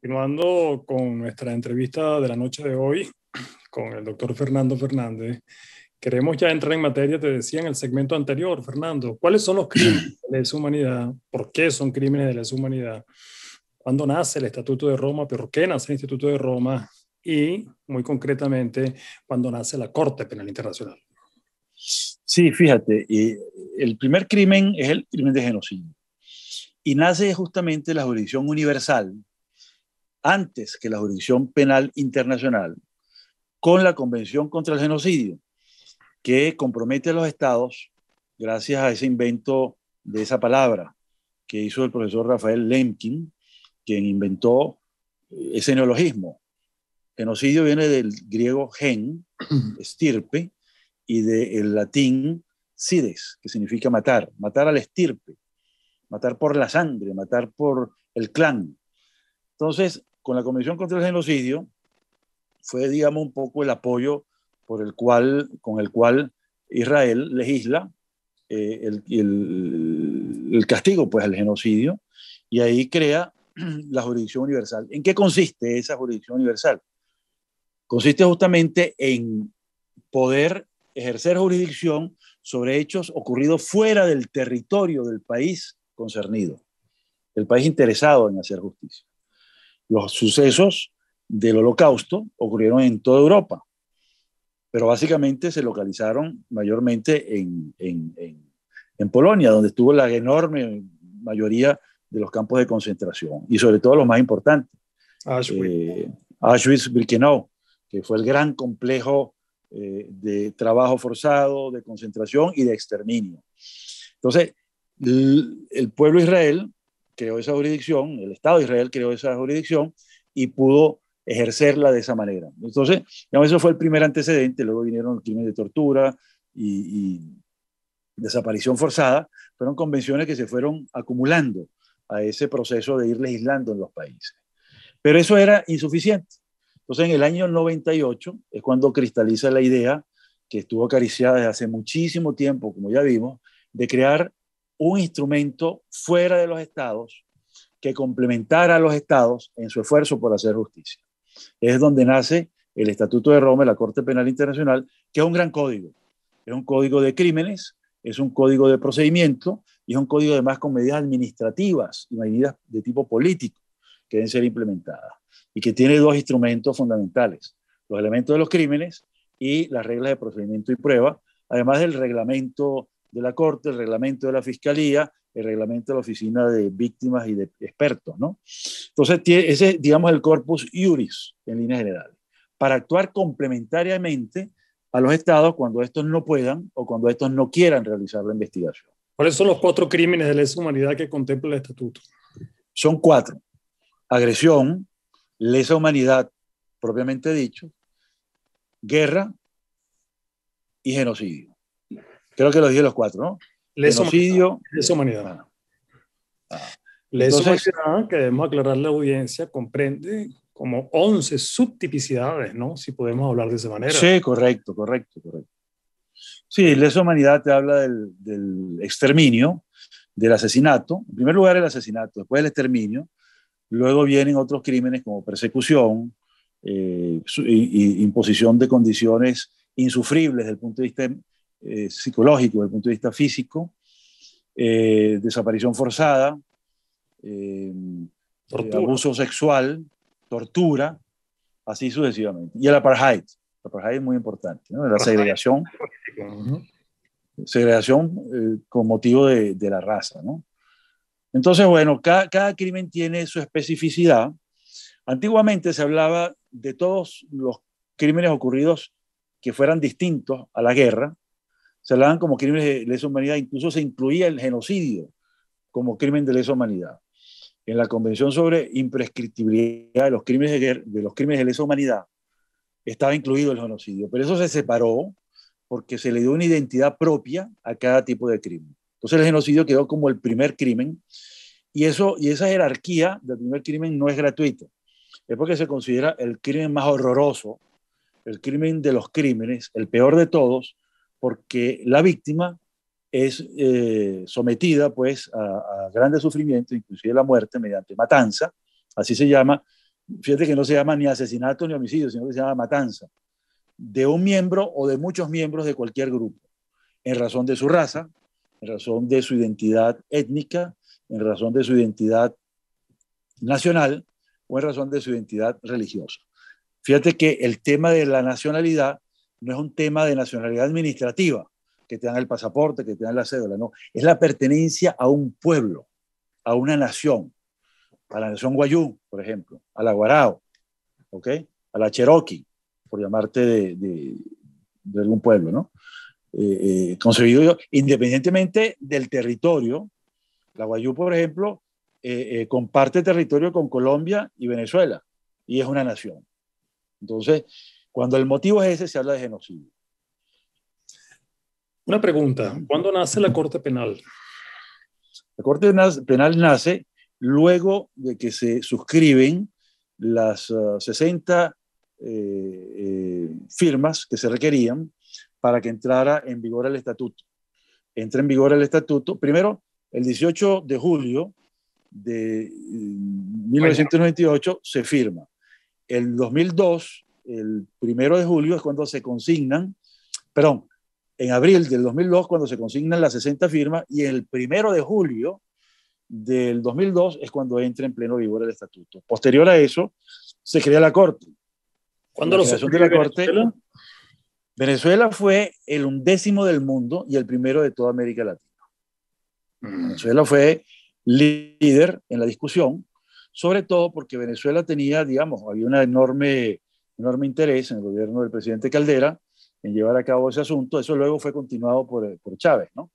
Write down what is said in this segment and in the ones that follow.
Continuando con nuestra entrevista de la noche de hoy con el doctor Fernando Fernández, queremos ya entrar en materia, te decía en el segmento anterior, Fernando, ¿cuáles son los crímenes de lesa humanidad? ¿Por qué son crímenes de lesa humanidad? ¿Cuándo nace el Estatuto de Roma? ¿Por qué nace el Instituto de Roma? Y, muy concretamente, ¿cuándo nace la Corte Penal Internacional? Sí, fíjate, eh, el primer crimen es el crimen de genocidio. Y nace justamente la jurisdicción universal, antes que la jurisdicción penal internacional con la Convención contra el Genocidio, que compromete a los estados gracias a ese invento de esa palabra que hizo el profesor Rafael Lemkin, quien inventó eh, ese neologismo. Genocidio viene del griego gen, estirpe, y del latín sides, que significa matar, matar al estirpe, matar por la sangre, matar por el clan. Entonces, con la Comisión contra el Genocidio fue, digamos, un poco el apoyo por el cual, con el cual Israel legisla eh, el, castigo pues, al genocidio y ahí crea la jurisdicción universal. ¿En qué consiste esa jurisdicción universal? Consiste justamente en poder ejercer jurisdicción sobre hechos ocurridos fuera del territorio del país concernido, el país interesado en hacer justicia los sucesos del holocausto ocurrieron en toda Europa, pero básicamente se localizaron mayormente en, Polonia, donde estuvo la enorme mayoría de los campos de concentración y sobre todo los más importantes. Auschwitz. Eh, birkenau que fue el gran complejo eh, de trabajo forzado, de concentración y de exterminio. Entonces, el, el pueblo Israel creó esa jurisdicción, el Estado de Israel creó esa jurisdicción y pudo ejercerla de esa manera. Entonces, digamos, eso fue el primer antecedente, luego vinieron los crímenes de tortura y, y desaparición forzada, fueron convenciones que se fueron acumulando a ese proceso de ir legislando en los países. Pero eso era insuficiente. Entonces, en el año 98 es cuando cristaliza la idea que estuvo acariciada desde hace muchísimo tiempo, como ya vimos, de crear un instrumento fuera de los estados que complementara a los estados en su esfuerzo por hacer justicia. Es donde nace el Estatuto de Roma, la Corte Penal Internacional, que es un gran código. Es un código de crímenes, es un código de procedimiento y es un código además con medidas administrativas y medidas de tipo político que deben ser implementadas y que tiene dos instrumentos fundamentales, los elementos de los crímenes y las reglas de procedimiento y prueba, además del reglamento de la Corte, el reglamento de la Fiscalía, el reglamento de la Oficina de Víctimas y de Expertos, ¿no? Entonces, ese es, digamos, el corpus iuris, en líneas generales, para actuar complementariamente a los estados cuando estos no puedan o cuando estos no quieran realizar la investigación. ¿Cuáles son los cuatro crímenes de lesa humanidad que contempla el estatuto? Son cuatro. Agresión, lesa humanidad propiamente dicho, guerra y genocidio. Creo que los dije los cuatro, ¿no? Les Genocidio. Lesa humanidad. Ah. Lesa humanidad, ah, que debemos aclarar la audiencia, comprende como 11 subtipicidades, ¿no? Si podemos hablar de esa manera. Sí, correcto, correcto, correcto. Sí, lesa humanidad te habla del, exterminio, del asesinato. En primer lugar, el asesinato, después el exterminio. Luego vienen otros crímenes como persecución, eh, imposición de condiciones insufribles desde el punto de vista em, eh, psicológico, desde el punto de vista físico, eh, desaparición forzada, eh, abuso sexual, tortura, así sucesivamente. Y el apartheid, el apartheid es muy importante, la segregación, segregación con motivo de, la raza. Entonces, bueno, cada crimen tiene su especificidad. Antiguamente se hablaba de todos los crímenes ocurridos que fueran distintos a la guerra, se hablaban como crímenes de lesa humanidad, incluso se incluía el genocidio como crimen de lesa humanidad. En la Convención sobre Imprescriptibilidad de los Crímenes de, los crímenes de lesa humanidad estaba incluido el genocidio, pero eso se separó porque se le dio una identidad propia a cada tipo de crimen. Entonces el genocidio quedó como el primer crimen y, eso, y esa jerarquía del primer crimen no es gratuita. Es porque se considera el crimen más horroroso, el crimen de los crímenes, el peor de todos, porque la víctima es eh, sometida pues a, a grandes sufrimientos, inclusive la muerte mediante matanza, así se llama, fíjate que no se llama ni asesinato ni homicidio, sino que se llama matanza, de un miembro o de muchos miembros de cualquier grupo, en razón de su raza, en razón de su identidad étnica, en razón de su identidad nacional o en razón de su identidad religiosa. Fíjate que el tema de la nacionalidad no es un tema de nacionalidad administrativa, que te dan el pasaporte, que te dan la cédula, no. Es la pertenencia a un pueblo, a una nación, a la nación Guayú, por ejemplo, a la Guarao, ¿ok? A la Cherokee, por llamarte de, de, algún pueblo, ¿no? Eh, eh, concebido independientemente del territorio. La Guayú, por ejemplo, eh, comparte territorio con Colombia y Venezuela y es una nación. Entonces, cuando el motivo es ese, se habla de genocidio. Una pregunta, ¿cuándo nace la Corte Penal? La Corte Penal nace luego de que se suscriben las 60 uh, eh, eh, firmas que se requerían para que entrara en vigor el estatuto. Entra en vigor el estatuto, primero, el 18 de julio de 1998 eh, se firma. El 2002 el primero de julio es cuando se consignan, perdón, en abril del 2002 cuando se consignan las 60 firmas y el primero de julio del 2002 es cuando entra en pleno vigor el estatuto. Posterior a eso, se crea la Corte. ¿Cuándo la lo se de la Corte? Venezuela? fue el undécimo del mundo y el primero de toda América Latina. Mm. Venezuela fue líder en la discusión, sobre todo porque Venezuela tenía, digamos, había una enorme enorme interés en el gobierno del presidente Caldera en llevar a cabo ese asunto. Eso luego fue continuado por, eh, por Chávez, ¿no?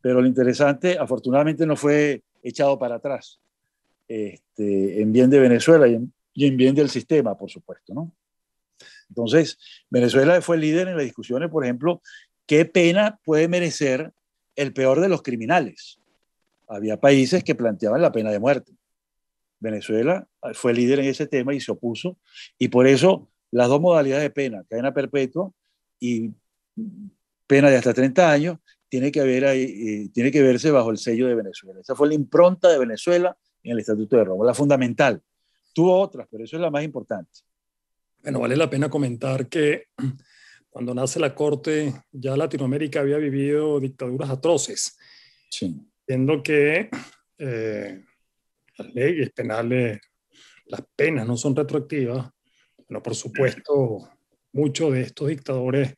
Pero lo interesante, afortunadamente, no fue echado para atrás este, en bien de Venezuela y en, y en bien del sistema, por supuesto, ¿no? Entonces, Venezuela fue líder en las discusiones, por ejemplo, qué pena puede merecer el peor de los criminales. Había países que planteaban la pena de muerte. Venezuela eh, fue líder en ese tema y se opuso. Y por eso las dos modalidades de pena, cadena perpetua y pena de hasta 30 años, tiene que, haber eh, tiene que verse bajo el sello de Venezuela. Esa fue la impronta de Venezuela en el Estatuto de Roma, la fundamental. Tuvo otras, pero eso es la más importante. Bueno, vale la pena comentar que cuando nace la Corte, ya Latinoamérica había vivido dictaduras atroces. Sí. Entiendo que eh, las leyes penales, las penas no son retroactivas. Bueno, por supuesto, muchos de estos dictadores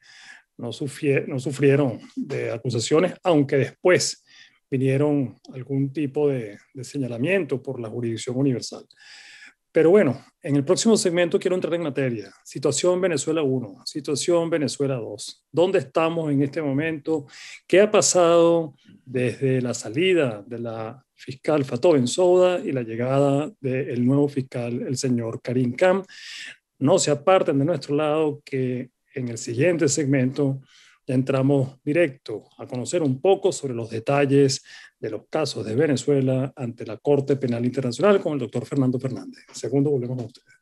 no, sufrieron, de acusaciones, aunque después vinieron algún tipo de, de señalamiento por la jurisdicción universal. Pero bueno, en el próximo segmento quiero entrar en materia. Situación Venezuela 1, situación Venezuela 2. ¿Dónde estamos en este momento? ¿Qué ha pasado desde la salida de la fiscal en Souda y la llegada del nuevo fiscal, el señor Karim Khan. No se aparten de nuestro lado que en el siguiente segmento ya entramos directo a conocer un poco sobre los detalles de los casos de Venezuela ante la Corte Penal Internacional con el doctor Fernando Fernández. Segundo, volvemos a ustedes.